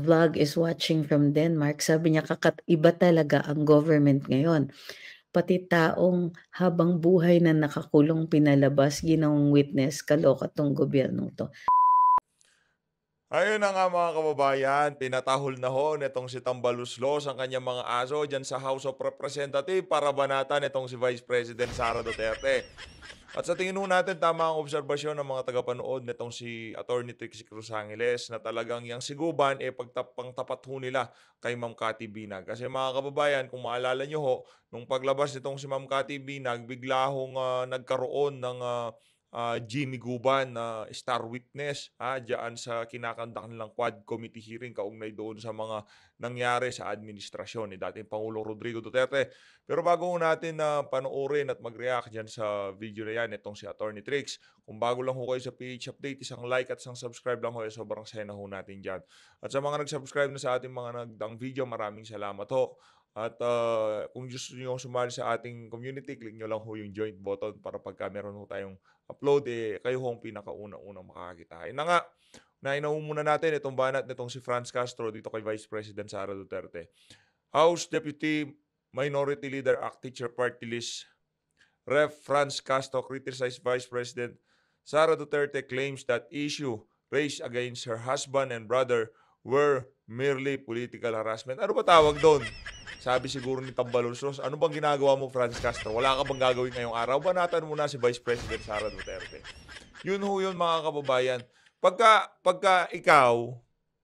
vlog is watching from Denmark, sabi niya kakaiba talaga ang government ngayon. Pati taong habang buhay na nakakulong pinalabas, ginawang witness, kaloka tong gobyerno to. Ayun na nga mga kababayan, pinatahol na ho nitong si Tambaluslos ang kanyang mga aso dyan sa House of Representatives para banatan itong si Vice President Sara Duterte. At sa tingin natin, tama ang obserbasyon ng mga tagapanood nitong si Attorney Trixie Cruz Angeles na talagang yung siguban eh pagtapang tapat ho nila kay Ma'am Cathy Binag. Kasi mga kababayan, kung maalala nyo ho, nung paglabas nitong si Ma'am Cathy Binag, bigla hong uh, nagkaroon ng uh, uh, Jimmy Guban na uh, star witness ha, dyan sa kinakandak nilang quad committee hearing kaugnay doon sa mga nangyari sa administrasyon ni dating Pangulo Rodrigo Duterte. Pero bago natin na uh, panoorin at mag-react dyan sa video na yan, itong si Attorney Tricks. Kung bago lang ho kayo sa PH Update, isang like at isang subscribe lang ho, eh, sobrang sena ho natin dyan. At sa mga nag-subscribe na sa ating mga nagdang video, maraming salamat ho. At uh, kung gusto niyo sumali sa ating community, click niyo lang ho yung joint button para pagka meron ho tayong upload, eh, kayo ho ang pinakauna-unang makakakita. Ina nga, na inaum muna natin itong banat nitong si Franz Castro dito kay Vice President Sara Duterte. House Deputy Minority Leader Act Teacher Party List Ref Franz Castro criticized Vice President Sara Duterte claims that issue raised against her husband and brother were merely political harassment. Ano ba tawag doon? Sabi siguro ni Tambalusos, ano bang ginagawa mo, Franz Castro? Wala ka bang gagawin ngayong araw? Banatan mo na si Vice President Sara Duterte. Yun ho yun, mga kababayan. Pagka, pagka ikaw,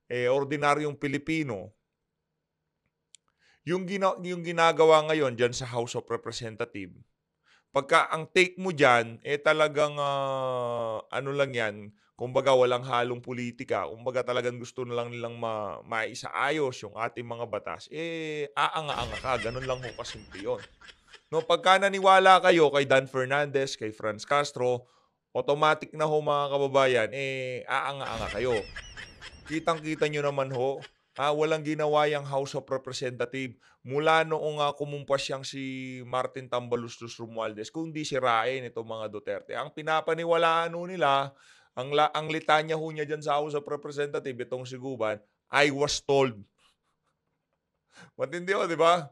eh, ordinaryong Pilipino, yung, gina- yung ginagawa ngayon dyan sa House of Representatives, pagka ang take mo dyan, eh talagang uh, ano lang yan, kumbaga walang halong politika, kumbaga talagang gusto na lang nilang ma maisaayos yung ating mga batas, eh, aanga-anga ka. Ganun lang ho kasimple yun. No, pagka naniwala kayo kay Dan Fernandez, kay Franz Castro, automatic na ho mga kababayan, eh, aanga-anga kayo. Kitang-kita nyo naman ho, ha, ah, walang ginawa yung House of Representative mula noong uh, kumumpas siyang si Martin Tambalustos Romualdez, kundi sirain itong mga Duterte. Ang pinapaniwalaan nila, ang, la, ang litanya ho niya dyan sa House of Representative, itong si Guban, I was told. Matindi ho, di ba?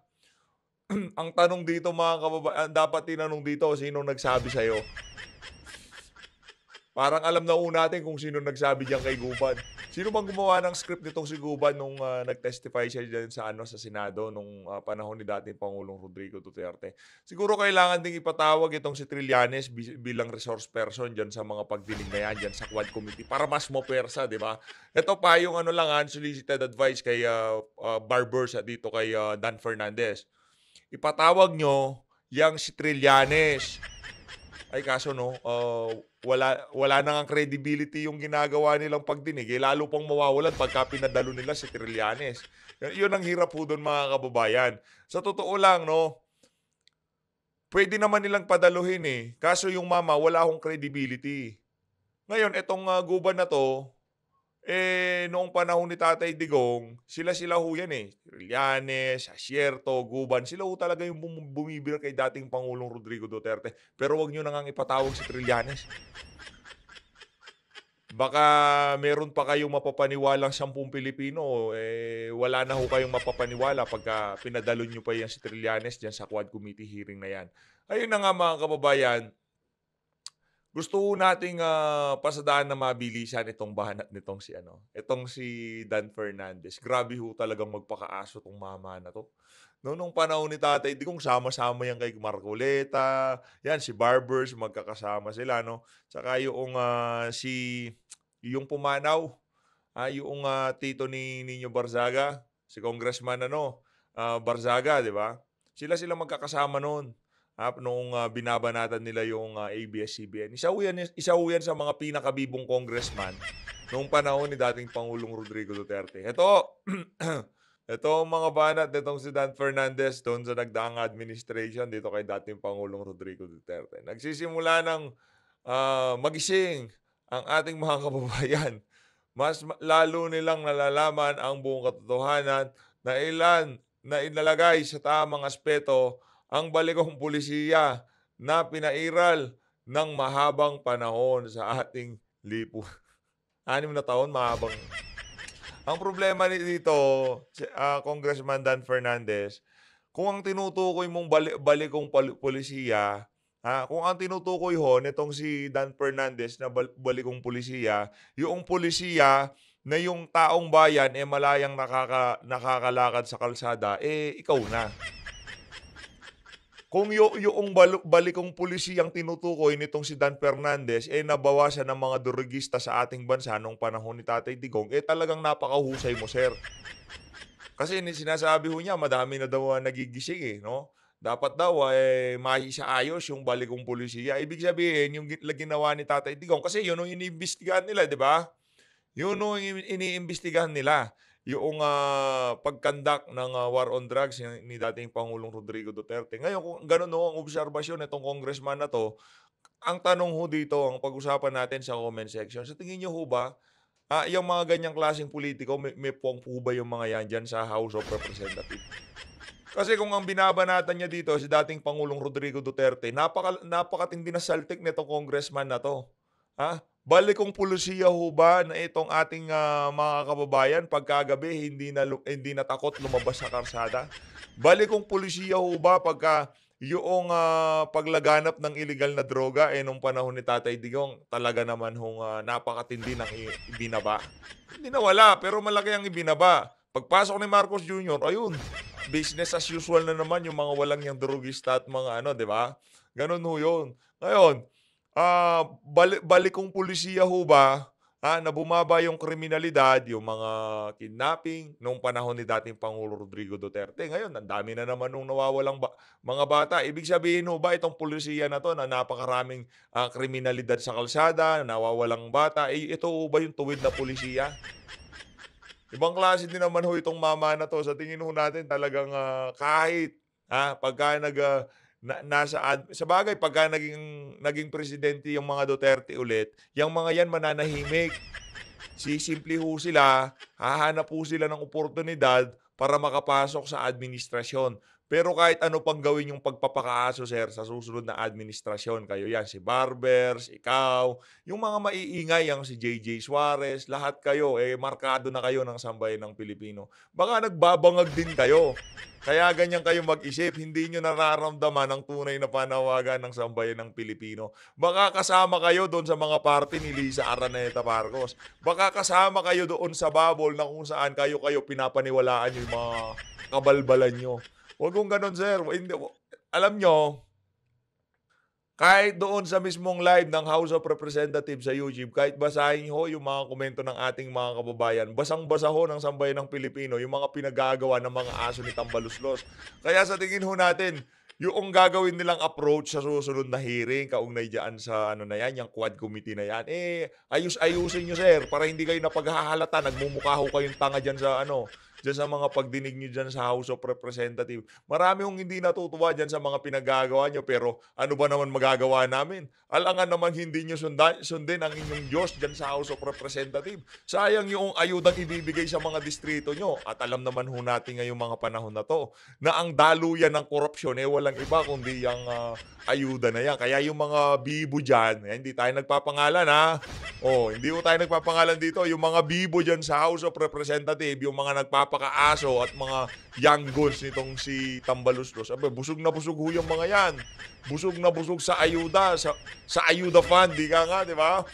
ang tanong dito mga kababayan, dapat tinanong dito sino nagsabi sa'yo. Parang alam na una natin kung sino nagsabi diyan kay Guban. Sino bang gumawa ng script nitong si Guba nung uh, nag-testify siya dyan sa ano sa Senado nung uh, panahon ni dating Pangulong Rodrigo Duterte? Siguro kailangan ding ipatawag itong si Trillanes bilang resource person diyan sa mga pagdinig na yan diyan sa Quad Committee para mas mo persa, di ba? Ito pa yung ano lang ah, unsolicited advice kay uh, uh, Barber sa dito kay uh, Dan Fernandez. Ipatawag nyo yang si Trillanes ay kaso no, uh, wala wala nang ang credibility yung ginagawa nilang pagdinig. Eh, lalo pang mawawalan pagka pinadalo nila si Trillanes. Yun, yun ang hirap po doon mga kababayan. Sa totoo lang no, pwede naman nilang padaluhin eh. Kaso yung mama, wala akong credibility. Ngayon, itong uh, ah, guba na to, eh, noong panahon ni Tatay Digong, sila-sila ho yan eh. Trillanes, Asierto, Guban. Sila ho talaga yung bum- bumibira kay dating Pangulong Rodrigo Duterte. Pero wag nyo na nga ipatawag si Trillanes. Baka meron pa kayong mapapaniwalang sampung Pilipino. Eh, wala na ho kayong mapapaniwala pagka pinadalo nyo pa yan si Trillanes dyan sa Quad Committee hearing na yan. Ayun na nga mga kababayan, gusto nating uh, pasadaan na mabilisan itong bahanat nitong si ano, itong si Dan Fernandez. Grabe ho talagang magpakaaso tong mama na to. No, nung panahon ni tatay, di kong sama-sama yan kay Marcoleta, yan si Barbers, magkakasama sila, no? Tsaka yung uh, si, yung pumanaw, ah, yung uh, tito ni Nino Barzaga, si Congressman ano, uh, Barzaga, di ba? Sila sila magkakasama noon uh, ah, nung uh, ah, binabanatan nila yung uh, ah, ABS-CBN. Isa ho yan, isa ho yan sa mga pinakabibong congressman noong panahon ni dating Pangulong Rodrigo Duterte. Ito, ito mga banat nitong si Dan Fernandez doon sa nagdaang administration dito kay dating Pangulong Rodrigo Duterte. Nagsisimula ng uh, magising ang ating mga kababayan. Mas lalo nilang nalalaman ang buong katotohanan na ilan na inalagay sa tamang aspeto ang balikong pulisiya na pinairal ng mahabang panahon sa ating lipu. Anim na taon, mahabang. ang problema dito, uh, Congressman Dan Fernandez, kung ang tinutukoy mong bali- balikong pulisiya, Ha, kung ang tinutukoy ho nitong si Dan Fernandez na bal- balikong pulisiya, yung pulisiya na yung taong bayan eh malayang nakaka, nakakalakad sa kalsada, eh ikaw na. Kung yung, yung balikong pulisiyang tinutukoy nitong si Dan Fernandez, eh nabawasan ng mga durugista sa ating bansa noong panahon ni Tatay Digong, eh talagang napakahusay mo, sir. Kasi sinasabi ho niya, madami na daw nagigising eh, no? Dapat daw eh mahisaayos yung balikong pulisiya. Ibig sabihin, yung ginawa ni Tatay Digong, kasi yun ang iniimbestigahan nila, di ba? Yun ang iniimbestigahan nila yung uh, pagkandak ng uh, war on drugs ni dating Pangulong Rodrigo Duterte. Ngayon, kung ganun no, ang obserbasyon nitong congressman na to, ang tanong ho dito, ang pag-usapan natin sa comment section, sa tingin nyo ho ba, uh, yung mga ganyang klaseng politiko, may, may pong po ba yung mga yan dyan sa House of Representatives? Kasi kung ang binabanatan niya dito, si dating Pangulong Rodrigo Duterte, napaka, napakatindi na saltik nitong congressman na to. Ha? Balikong pulisiya ho ba na itong ating uh, mga kababayan pagkagabi hindi na hindi natakot lumabas sa karsada? Balikong pulisiya ho ba pagka yung uh, paglaganap ng illegal na droga eh nung panahon ni Tatay Digong talaga naman hong uh, napakatindi ng ibinaba. Hindi na wala pero malaki ang ibinaba. Pagpasok ni Marcos Jr., ayun, business as usual na naman yung mga walang yung drugista at mga ano, di ba? Ganun ho yun. Ngayon, uh, ah, balik kong pulisiya ho ba ah, na bumaba yung kriminalidad, yung mga kidnapping nung panahon ni dating Pangulo Rodrigo Duterte. Ngayon, ang dami na naman nung nawawalang ba- mga bata. Ibig sabihin ho ba itong pulisiya na to na napakaraming uh, kriminalidad sa kalsada, nawawalang bata, eh, ito ho ba yung tuwid na pulisiya? Ibang klase din naman ho itong mama na to. Sa tingin ho natin talagang uh, kahit ha, pagka nag... Uh, na, nasa ad- sa bagay pagka naging naging presidente yung mga Duterte ulit, yung mga yan mananahimik. Sisimple ho sila, hahanap po sila ng oportunidad para makapasok sa administrasyon. Pero kahit ano pang gawin yung pagpapakaaso, sir, sa susunod na administrasyon, kayo yan, si Barbers, ikaw, yung mga maiingay, ang si JJ Suarez, lahat kayo, eh, markado na kayo ng sambayan ng Pilipino. Baka nagbabangag din kayo. Kaya ganyan kayo mag-isip, hindi nyo nararamdaman ang tunay na panawagan ng sambayan ng Pilipino. Baka kasama kayo doon sa mga party ni Lisa Araneta Marcos. Baka kasama kayo doon sa bubble na kung saan kayo-kayo pinapaniwalaan yung mga kabalbalan nyo. Huwag kong ganun, sir. Alam nyo, kahit doon sa mismong live ng House of Representatives sa YouTube, kahit basahin ho yung mga komento ng ating mga kababayan, basang-basa ho ng sambayan ng Pilipino yung mga pinagagawa ng mga aso ni Tambaluslos. Kaya sa tingin ho natin, yung gagawin nilang approach sa susunod na hearing, kaugnay dyan sa ano na yan, yung quad committee na yan, eh, ayus-ayusin nyo sir, para hindi kayo napaghahalata, nagmumukha ho kayong tanga dyan sa ano, dyan sa mga pagdinig nyo dyan sa House of Representatives. Marami hong hindi natutuwa dyan sa mga pinagagawa nyo, pero ano ba naman magagawa namin? Alangan naman hindi nyo sunda, sundin ang inyong Diyos dyan sa House of Representatives. Sayang yung ayudang ibibigay sa mga distrito nyo. At alam naman ho natin ngayong mga panahon na to, na ang daluyan ng korupsyon, eh walang iba kundi yung uh, ayuda na yan. Kaya yung mga bibo dyan, eh, hindi tayo nagpapangalan ha. Oh, hindi ho tayo nagpapangalan dito. Yung mga bibo dyan sa House of Representatives, yung mga nagpapangalan napakaaso at mga young guns nitong si Tambaluslos. Abe, busog na busog ho yung mga yan. Busog na busog sa ayuda, sa, sa ayuda fund, di ka nga, di ba?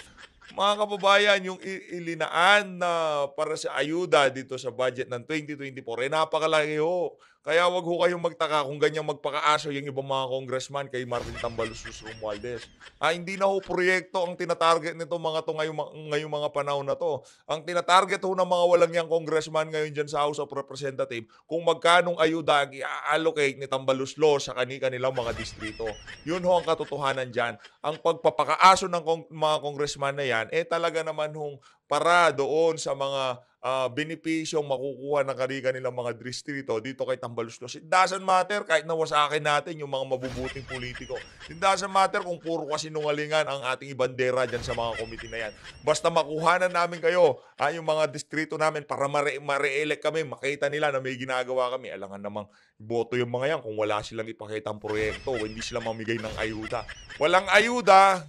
Mga kababayan, yung ilinaan na para sa ayuda dito sa budget ng 2024, eh napakalaki ho. Kaya wag ho kayong magtaka kung ganyan magpakaaso yung ibang mga congressman kay Martin Tambalusus Romualdez. Ah, hindi na ho proyekto ang tinatarget nito mga to ngayong, ngayong mga panahon na to. Ang tinatarget ho ng mga walang yang congressman ngayon dyan sa House of Representatives kung magkanong ayuda ang i-allocate ni Tambaluslo sa kanilang mga distrito. Yun ho ang katotohanan dyan. Ang pagpapakaaso ng kong, mga congressman na yan, eh talaga naman hong para doon sa mga uh, ah, benepisyong makukuha ng karika nilang mga distrito dito kay Tambalustos. It doesn't matter kahit na nawasakin natin yung mga mabubuting politiko. It doesn't matter kung puro kasi nungalingan ang ating ibandera dyan sa mga komite na yan. Basta makuha na namin kayo ha, yung mga distrito namin para mare- mare-elect kami, makita nila na may ginagawa kami. Alangan namang boto yung mga yan kung wala silang ipakita ang proyekto o hindi sila mamigay ng ayuda. Walang ayuda,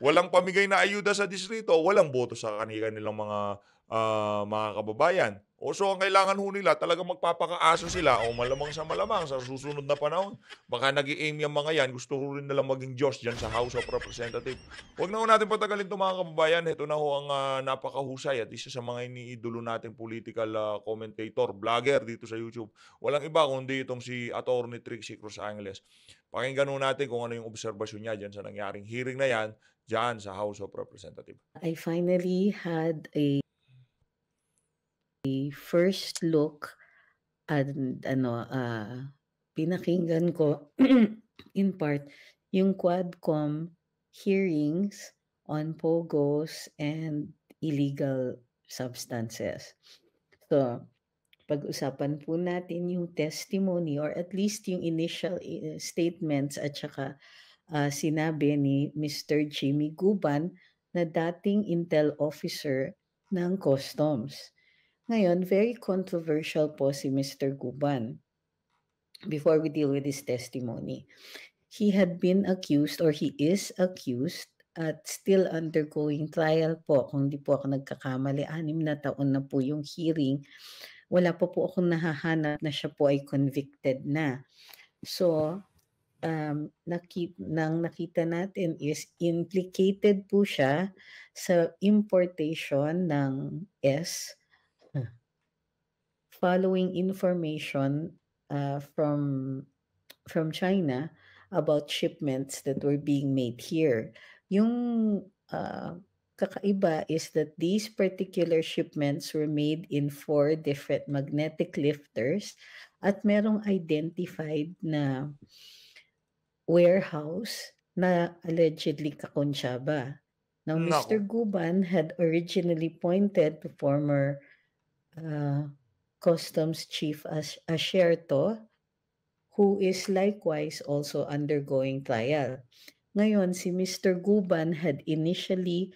walang pamigay na ayuda sa distrito, walang boto sa kanila nilang mga uh, mga kababayan. O so ang kailangan ho nila, talaga magpapakaaso sila o malamang sa malamang sa susunod na panahon. Baka nag aim yung mga yan, gusto ho rin nila maging Diyos dyan sa House of Representatives. Huwag na ho natin patagalin ito mga kababayan. Ito na ho ang uh, napakahusay at isa sa mga iniidolo nating political uh, commentator, vlogger dito sa YouTube. Walang iba kundi itong si Attorney Trixie Cruz Angeles. Pakinggan ho natin kung ano yung obserbasyon niya dyan sa nangyaring hearing na yan dyan sa House of Representatives? I finally had a, a first look at ano, uh, pinakinggan ko in part yung Quadcom hearings on POGOs and illegal substances. So, pag-usapan po natin yung testimony or at least yung initial eh, statements at saka uh, sinabi ni Mr. Jimmy Guban na dating intel officer ng customs. Ngayon, very controversial po si Mr. Guban before we deal with his testimony. He had been accused or he is accused at still undergoing trial po. Kung di po ako nagkakamali, anim na taon na po yung hearing. Wala pa po, po akong nahahanap na siya po ay convicted na. So, um, nakit nang nakita natin is implicated po siya sa importation ng S following information uh, from from China about shipments that were being made here. Yung uh, kakaiba is that these particular shipments were made in four different magnetic lifters at merong identified na uh, warehouse na allegedly Kakonchaba. Now, no. Mr. Guban had originally pointed to former uh, Customs Chief As- Asherto, who is likewise also undergoing trial. Ngayon, si Mr. Guban had initially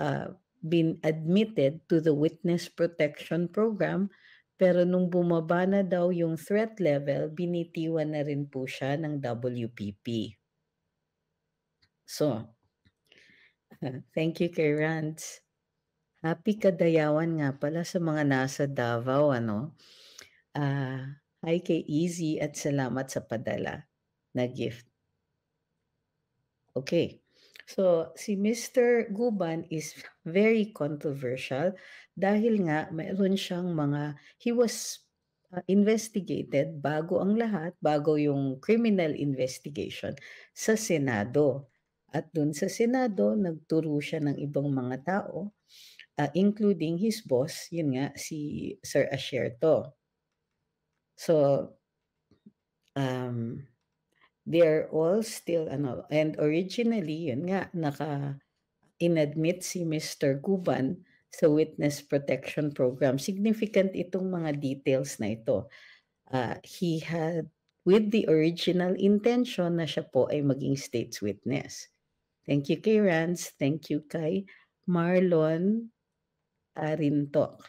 uh, been admitted to the Witness Protection Program pero nung bumaba na daw yung threat level, binitiwan na rin po siya ng WPP. So, thank you kay Rance. Happy kadayawan nga pala sa mga nasa Davao, ano? Uh, hi kay Easy at salamat sa padala na gift. Okay. So, si Mr. Guban is very controversial dahil nga mayroon siyang mga, he was uh, investigated bago ang lahat, bago yung criminal investigation sa Senado. At dun sa Senado, nagturo siya ng ibang mga tao, uh, including his boss, yun nga, si Sir Asherto. So, um, they're all still ano and originally yun nga naka inadmit si Mr. Guban sa witness protection program significant itong mga details na ito uh, he had with the original intention na siya po ay maging state's witness thank you kay Rans thank you kay Marlon Arintok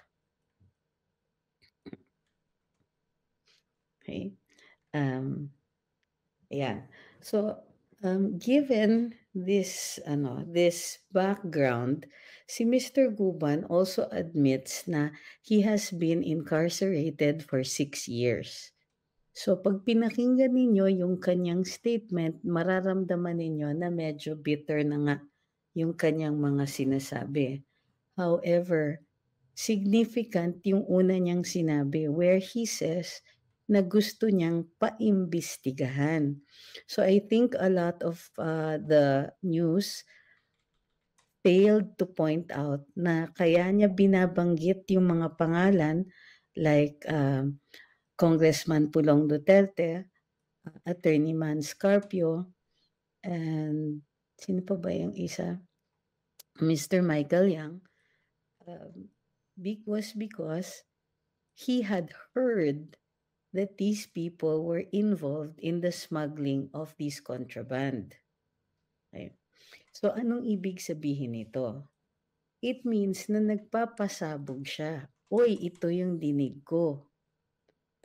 okay um Ayan. So, um, given this ano this background si Mr. Guban also admits na he has been incarcerated for six years. So pag pinakinggan ninyo yung kanyang statement, mararamdaman ninyo na medyo bitter na nga yung kanyang mga sinasabi. However, significant yung una niyang sinabi where he says na gusto niyang paimbestigahan. So I think a lot of uh, the news failed to point out na kaya niya binabanggit yung mga pangalan like uh, Congressman Pulong Duterte, Attorney Man Scarpio, and sino pa ba yung isa? Mr. Michael Yang. Uh, was because he had heard that these people were involved in the smuggling of this contraband. Okay. So anong ibig sabihin nito? It means na nagpapasabog siya. Oy, ito yung dinig ko.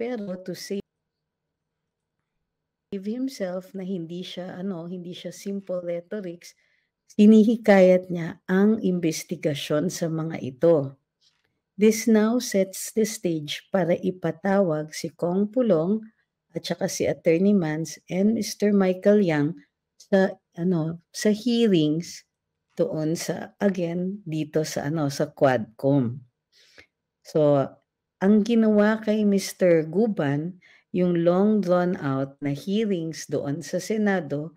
Pero to say give himself na hindi siya ano, hindi siya simple rhetorics, sinihikayat niya ang investigasyon sa mga ito. This now sets the stage para ipatawag si Kong Pulong at saka si Attorney Mans and Mr. Michael Yang sa ano sa hearings doon sa again dito sa ano sa Quadcom. So ang ginawa kay Mr. Guban yung long drawn out na hearings doon sa Senado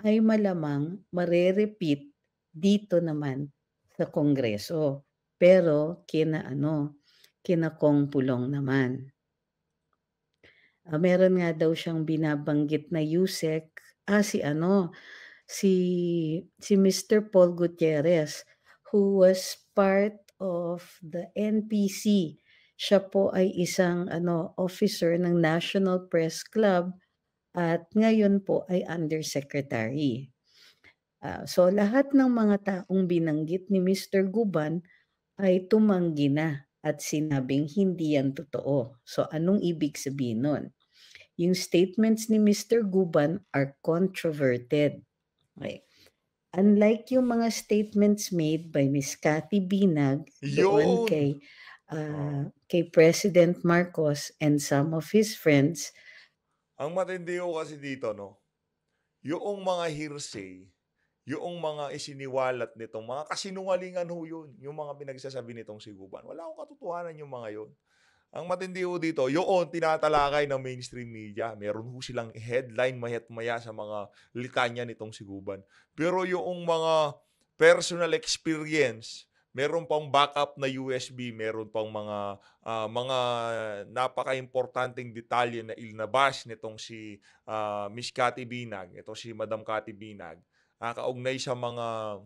ay malamang marerepeat dito naman sa Kongreso. Pero kina ano, kina Kong Pulong naman. Uh, meron nga daw siyang binabanggit na Yusek, ah si ano, si si Mr. Paul Gutierrez who was part of the NPC. Siya po ay isang ano officer ng National Press Club at ngayon po ay undersecretary. Uh, so lahat ng mga taong binanggit ni Mr. Guban ay tumanggi na at sinabing hindi yan totoo. So anong ibig sabihin nun? Yung statements ni Mr. Guban are controverted. Okay. Unlike yung mga statements made by Ms. Cathy Binag doon kay, uh, kay President Marcos and some of his friends. Ang matindi ko kasi dito, no? Yung mga hearsay, yung mga isiniwalat nitong mga kasinungalingan ho yun, yung mga pinagsasabi nitong siguban. Wala akong katotohanan yung mga yun. Ang matindi ho dito, yun, tinatalakay ng mainstream media. Meron ho silang headline mayat maya sa mga litanya nitong siguban. Pero yung mga personal experience, meron pang backup na USB, meron pang mga uh, mga napaka-importanting detalye na ilnabas nitong si uh, Miss Cathy Binag, ito si Madam Cathy Binag nakaugnay sa mga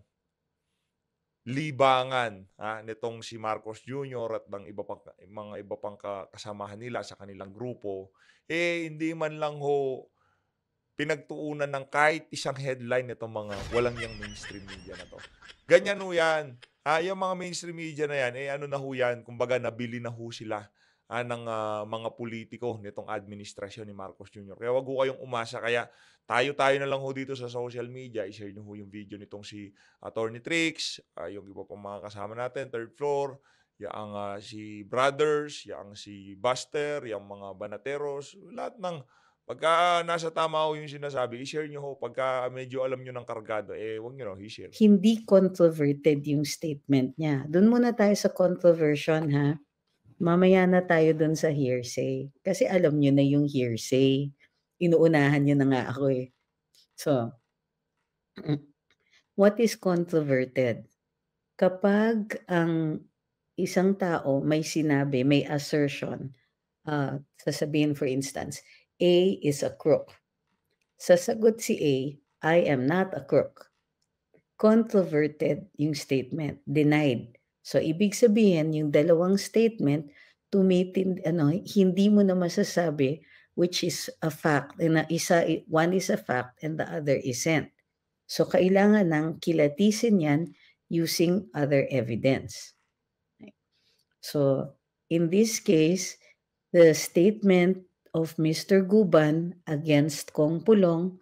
libangan ha, nitong si Marcos Jr. at ng iba pang, mga iba pang kasamahan nila sa kanilang grupo, eh hindi man lang ho pinagtuunan ng kahit isang headline nitong mga walang yung mainstream media na to. Ganyan ho yan. Ha, ah, yung mga mainstream media na yan, eh ano na ho yan, kumbaga nabili na ho sila uh, ng uh, mga politiko nitong administrasyon ni Marcos Jr. Kaya wag ho kayong umasa. Kaya tayo-tayo na lang ho dito sa social media. I-share niyo ho yung video nitong si Attorney Tricks, uh, ah, yung iba pang mga kasama natin, third floor, yaang uh, si Brothers, yaang si Buster, yung mga Banateros, lahat ng Pagka nasa tama ho yung sinasabi, i-share niyo ho. Pagka medyo alam niyo ng kargado, eh wag niyo na i-share. Hindi controverted yung statement niya. Doon muna tayo sa controversion ha mamaya na tayo doon sa hearsay. Kasi alam nyo na yung hearsay. Inuunahan nyo na nga ako eh. So, what is controverted? Kapag ang isang tao may sinabi, may assertion, uh, sasabihin for instance, A is a crook. Sasagot si A, I am not a crook. Controverted yung statement, denied. So ibig sabihin yung dalawang statement tumitin ano hindi mo na masasabi which is a fact na isa one is a fact and the other isn't. So kailangan ng kilatisin yan using other evidence. So in this case, the statement of Mr. Guban against Kong Pulong,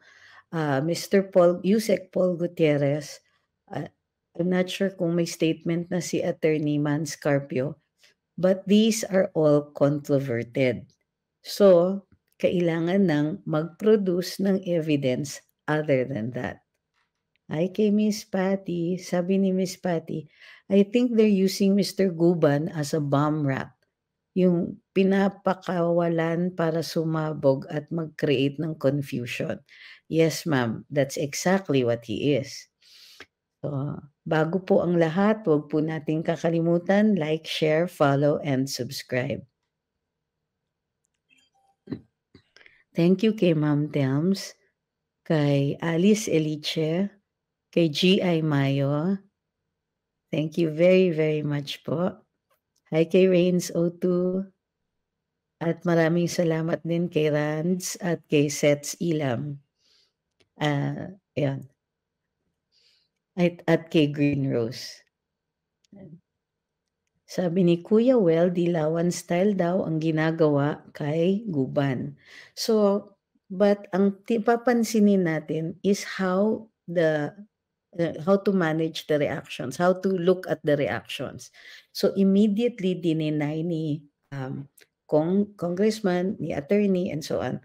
uh, Mr. Paul Yusek Paul Gutierrez, uh, I'm not sure kung may statement na si Attorney Scarpio, but these are all controverted. So, kailangan nang mag-produce ng evidence other than that. Ay kay Miss Patty, sabi ni Miss Patty, I think they're using Mr. Guban as a bomb rap. Yung pinapakawalan para sumabog at mag-create ng confusion. Yes, ma'am, that's exactly what he is. So, bago po ang lahat, huwag po nating kakalimutan, like, share, follow, and subscribe. Thank you kay Ma'am Delms, kay Alice Eliche, kay G.I. Mayo. Thank you very, very much po. Hi kay Rains O2. At maraming salamat din kay Rands at kay Sets Ilam. Uh, ah, yan at, at kay Green Rose. Hmm. Sabi ni Kuya Well, dilawan style daw ang ginagawa kay Guban. So, but ang papansinin natin is how the uh, how to manage the reactions, how to look at the reactions. So immediately dininay ni um, Cong- congressman, ni attorney, and so on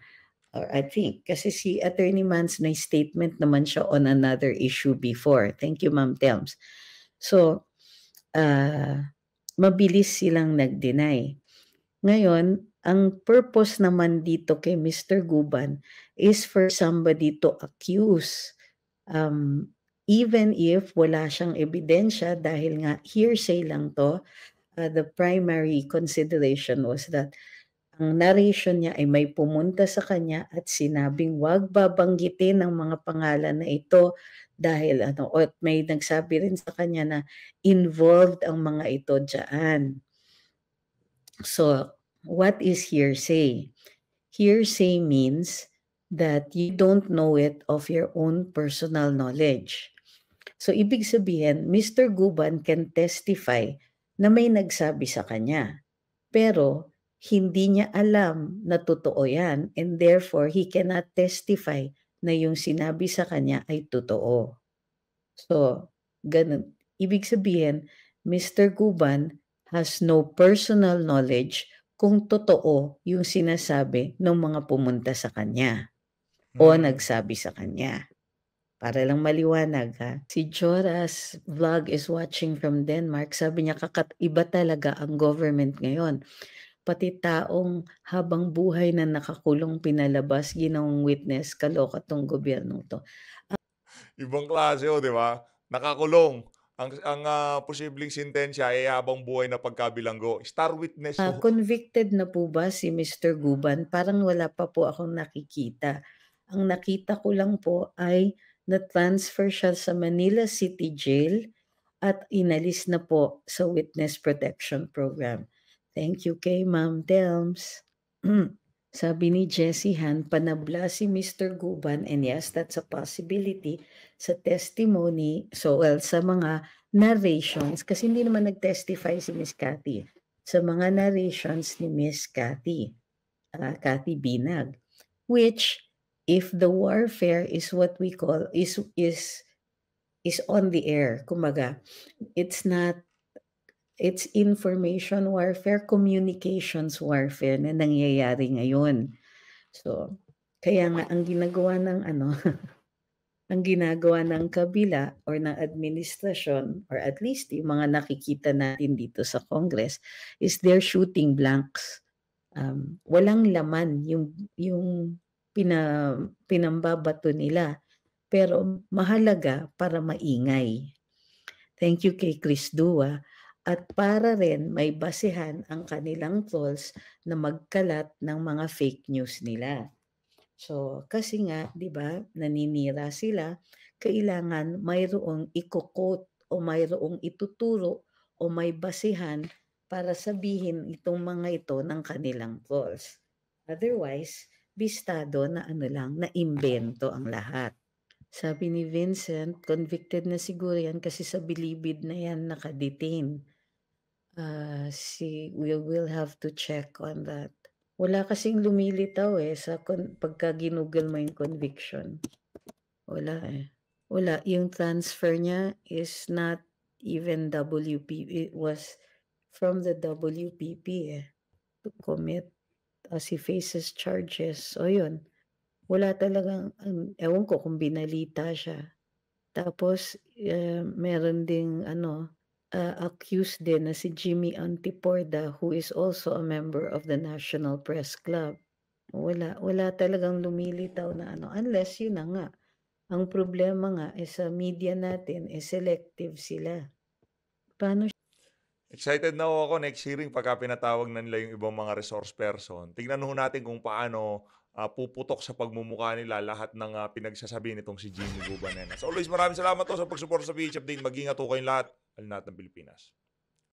or I think, kasi si Attorney Mans na statement naman siya on another issue before. Thank you, Ma'am Telms. So, uh, mabilis silang nag-deny. Ngayon, ang purpose naman dito kay Mr. Guban is for somebody to accuse um, even if wala siyang ebidensya dahil nga hearsay lang to, uh, the primary consideration was that ang narration niya ay may pumunta sa kanya at sinabing huwag babanggitin ang mga pangalan na ito dahil ano, o may nagsabi rin sa kanya na involved ang mga ito dyan. So, what is hearsay? Hearsay means that you don't know it of your own personal knowledge. So, ibig sabihin, Mr. Guban can testify na may nagsabi sa kanya. Pero, hindi niya alam na totoo yan and therefore he cannot testify na yung sinabi sa kanya ay totoo. So, ganun. Ibig sabihin, Mr. Guban has no personal knowledge kung totoo yung sinasabi ng mga pumunta sa kanya hmm. o nagsabi sa kanya. Para lang maliwanag ha. Si Joras vlog is watching from Denmark. Sabi niya kakaiba talaga ang government ngayon pati taong habang buhay na nakakulong pinalabas, ginawang witness, kaloka tong gobyerno to. Ibang klase o, oh, di ba? Nakakulong. Ang, ang uh, posibleng sentensya ay habang buhay na pagkabilanggo. Star witness. Uh, convicted na po ba si Mr. Guban? Parang wala pa po akong nakikita. Ang nakita ko lang po ay na-transfer siya sa Manila City Jail at inalis na po sa Witness Protection Program. Thank you kay Ma'am Delms. Mm. Sabi ni Jessie Han, panabla si Mr. Guban and yes, that's a possibility sa testimony, so well, sa mga narrations, kasi hindi naman nag-testify si Miss Cathy, eh. sa mga narrations ni Miss Cathy, uh, Cathy Binag, which if the warfare is what we call, is, is, is on the air, kumaga, it's not it's information warfare, communications warfare na nangyayari ngayon. So, kaya nga ang ginagawa ng ano, ang ginagawa ng kabila or ng administrasyon or at least yung mga nakikita natin dito sa Congress is they're shooting blanks. Um, walang laman yung yung pina, pinambabato nila pero mahalaga para maingay. Thank you kay Chris Dua at para rin may basehan ang kanilang trolls na magkalat ng mga fake news nila. So, kasi nga, 'di ba, naninira sila, kailangan mayroong ikokot o mayroong ituturo o may basihan para sabihin itong mga ito ng kanilang trolls. Otherwise, bistado na ano lang, na imbento ang lahat. Sabi ni Vincent, convicted na siguro yan kasi sa bilibid na yan nakadetain. Uh, si, we will have to check on that. Wala kasing lumilitaw eh sa con- pagka ginugol mo yung conviction. Wala eh. Wala. Yung transfer niya is not even WPP. It was from the WPP eh, to commit as ah, he faces charges. O yun, wala talagang, um, ewan ko kung binalita siya. Tapos, uh, meron ding, ano, uh, accused din na si Jimmy Antiporda, who is also a member of the National Press Club. Wala, wala talagang lumilitaw na ano, unless yun na nga. Ang problema nga is sa media natin, is selective sila. Paano Excited na ako next hearing pagka pinatawag na nila yung ibang mga resource person. Tignan ho natin kung paano uh, puputok sa pagmumukha nila lahat ng uh, pinagsasabi nitong si Jimmy Gubanena. So always maraming salamat po sa pagsuporta sa PH Update. Mag-ingat po kayong lahat. Alinat ng Pilipinas.